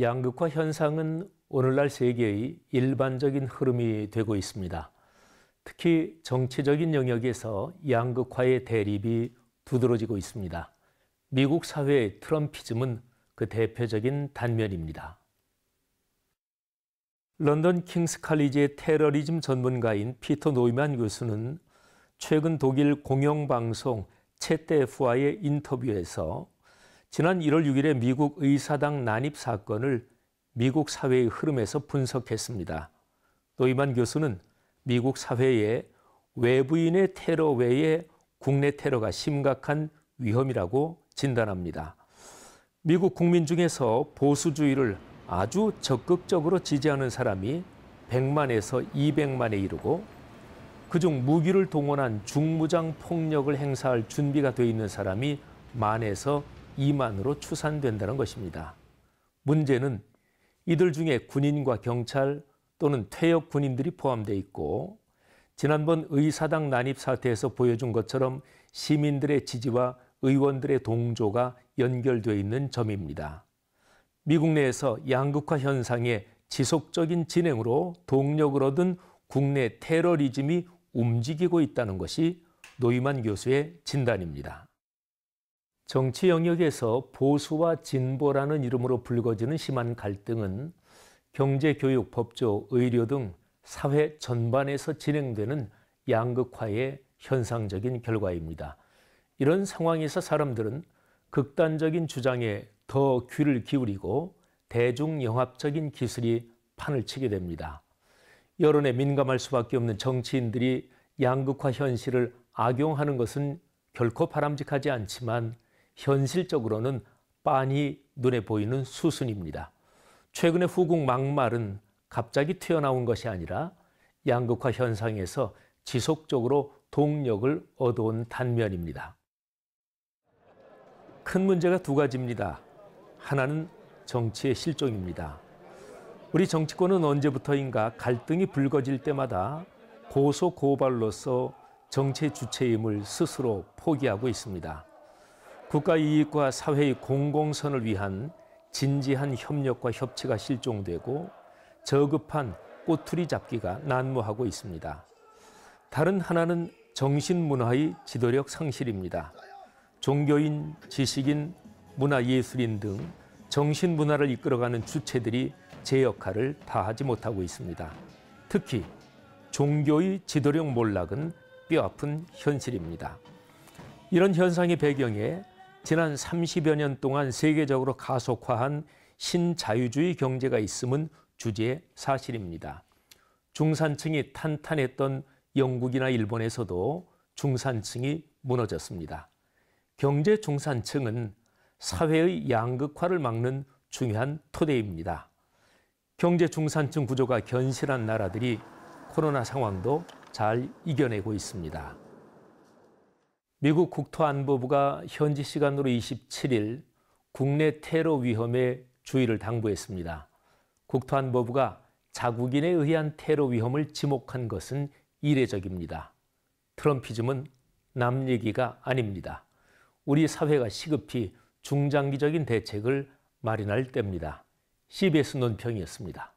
양극화 현상은 오늘날 세계의 일반적인 흐름이 되고 있습니다. 특히 정치적인 영역에서 양극화의 대립이 두드러지고 있습니다. 미국 사회의 트럼피즘은 그 대표적인 단면입니다. 런던 킹스 칼리지의 테러리즘 전문가인 피터 노이만 교수는 최근 독일 공영방송 채테프와의 인터뷰에서 지난 1월 6일에 미국 의사당 난입 사건을 미국 사회의 흐름에서 분석했습니다. 노이만 교수는 미국 사회에 외부인의 테러 외에 국내 테러가 심각한 위험이라고 진단합니다. 미국 국민 중에서 보수주의를 아주 적극적으로 지지하는 사람이 100만에서 200만에 이르고 그중 무기를 동원한 중무장 폭력을 행사할 준비가 돼 있는 사람이 만에서 2만으로 추산된다는 것입니다. 문제는 이들 중에 군인과 경찰 또는 퇴역 군인들이 포함되어 있고 지난번 의사당 난입 사태에서 보여준 것처럼 시민들의 지지와 의원들의 동조가 연결되어 있는 점입니다. 미국 내에서 양극화 현상의 지속적인 진행으로 동력을 얻은 국내 테러리즘이 움직이고 있다는 것이 노이만 교수의 진단입니다. 정치 영역에서 보수와 진보라는 이름으로 불거지는 심한 갈등은 경제, 교육, 법조, 의료 등 사회 전반에서 진행되는 양극화의 현상적인 결과입니다. 이런 상황에서 사람들은 극단적인 주장에 더 귀를 기울이고 대중영합적인 기술이 판을 치게 됩니다. 여론에 민감할 수밖에 없는 정치인들이 양극화 현실을 악용하는 것은 결코 바람직하지 않지만 현실적으로는 빤히 눈에 보이는 수순입니다. 최근의 후궁 막말은 갑자기 튀어나온 것이 아니라 양극화 현상에서 지속적으로 동력을 얻어온 단면입니다. 큰 문제가 두 가지입니다. 하나는 정치의 실종입니다. 우리 정치권은 언제부터인가 갈등이 불거질 때마다 고소고발로서 정치 주체임을 스스로 포기하고 있습니다. 국가 이익과 사회의 공공선을 위한 진지한 협력과 협치가 실종되고 저급한 꼬투리 잡기가 난무하고 있습니다. 다른 하나는 정신문화의 지도력 상실입니다. 종교인, 지식인, 문화예술인 등 정신문화를 이끌어가는 주체들이 제 역할을 다하지 못하고 있습니다. 특히 종교의 지도력 몰락은 뼈아픈 현실입니다. 이런 현상의 배경에 지난 30여 년 동안 세계적으로 가속화한 신자유주의 경제가 있음은 주제 사실입니다. 중산층이 탄탄했던 영국이나 일본에서도 중산층이 무너졌습니다. 경제 중산층은 사회의 양극화를 막는 중요한 토대입니다. 경제 중산층 구조가 견실한 나라들이 코로나 상황도 잘 이겨내고 있습니다. 미국 국토안보부가 현지 시간으로 27일 국내 테러 위험에 주의를 당부했습니다. 국토안보부가 자국인에 의한 테러 위험을 지목한 것은 이례적입니다. 트럼피즘은 남 얘기가 아닙니다. 우리 사회가 시급히 중장기적인 대책을 마련할 때입니다. CBS 논평이었습니다.